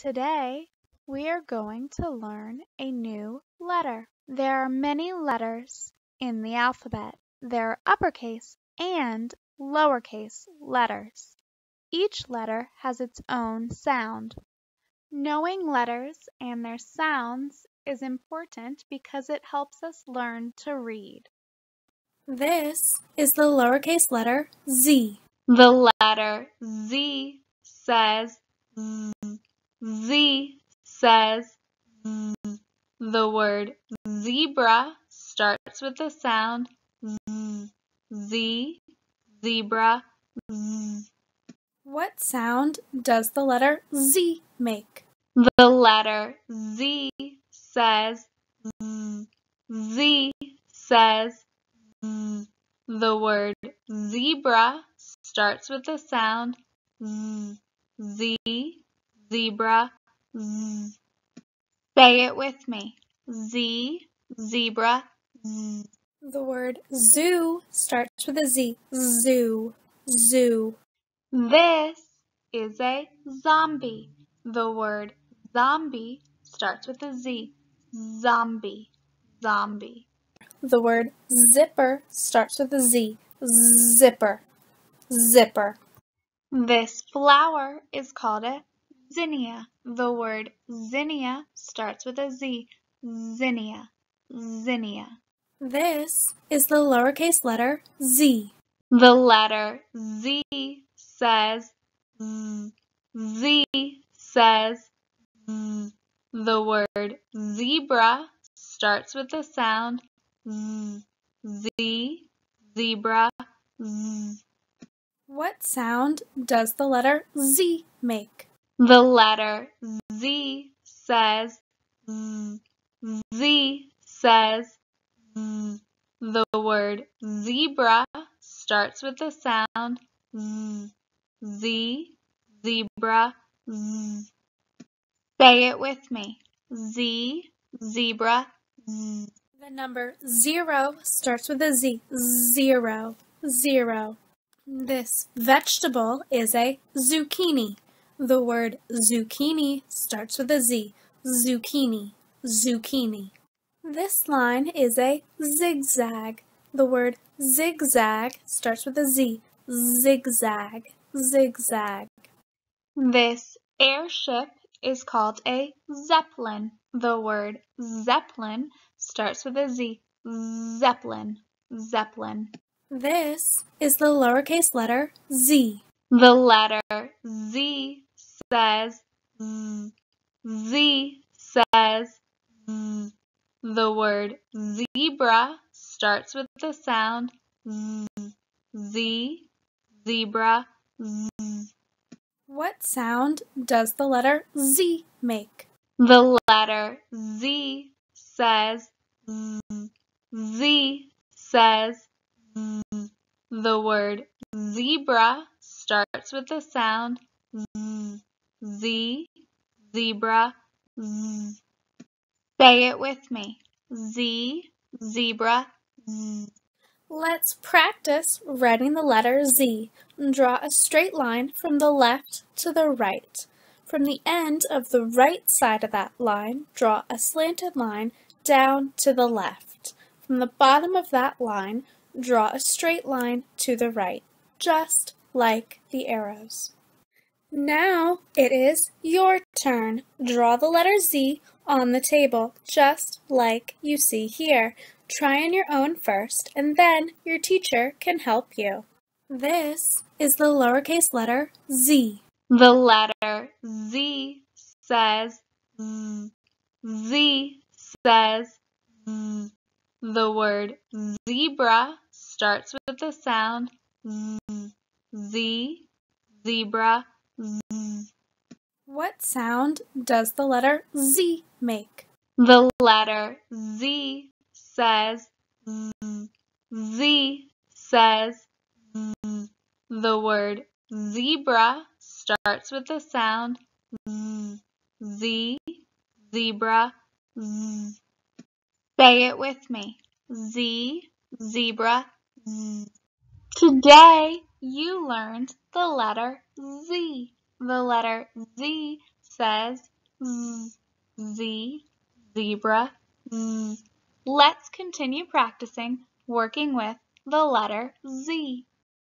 Today, we are going to learn a new letter. There are many letters in the alphabet. There are uppercase and lowercase letters. Each letter has its own sound. Knowing letters and their sounds is important because it helps us learn to read. This is the lowercase letter Z. The letter Z says Z. Z says z. The word zebra starts with the sound z. Z, zebra, z. What sound does the letter Z make? The letter Z says z. Z says z. The word zebra starts with the sound z. Z, zebra, z. Say it with me. Z, zebra, z. The word zoo starts with a Z. Zoo, zoo. This is a zombie. The word zombie starts with a Z. Zombie, zombie. The word zipper starts with a Z. Zipper, zipper. This flower is called a zinnia. The word zinnia starts with a Z. Zinnia. Zinnia. This is the lowercase letter Z. The letter Z says Z. Z says Z. The word zebra starts with the sound Z. Z. Zebra. Z. What sound does the letter Z make? The letter Z says Z. Z says Z. The word zebra starts with the sound Z. Z, zebra, Z. Say it with me. Z, zebra, Z. The number zero starts with a Z. Zero, zero. This vegetable is a zucchini. The word zucchini starts with a Z. Zucchini, zucchini. This line is a zigzag. The word zigzag starts with a Z. Zigzag, zigzag. This airship is called a zeppelin. The word zeppelin starts with a Z. Zeppelin, zeppelin. This is the lowercase letter Z. The letter Z says z, Z says z. The word zebra starts with the sound z, z zebra, z. What sound does the letter Z make? The letter Z says z, z says z. The word zebra starts with the sound z. Z, zebra, z. Say it with me. Z, zebra, z. Let's practice writing the letter Z. Draw a straight line from the left to the right. From the end of the right side of that line, draw a slanted line down to the left. From the bottom of that line, draw a straight line to the right, just like the arrows. Now it is your turn. Draw the letter Z on the table, just like you see here. Try on your own first, and then your teacher can help you. This is the lowercase letter Z. The letter Z says Z. Z says Z. The word zebra starts with the sound Z. Z. Zebra what sound does the letter Z make? The letter Z says Z. Z says Z. The word zebra starts with the sound Z. Z, zebra, Z. Say it with me. Z, zebra, Z. Today you learned the letter Z. The letter Z says Z, Z, zebra, Z. Let's continue practicing working with the letter Z.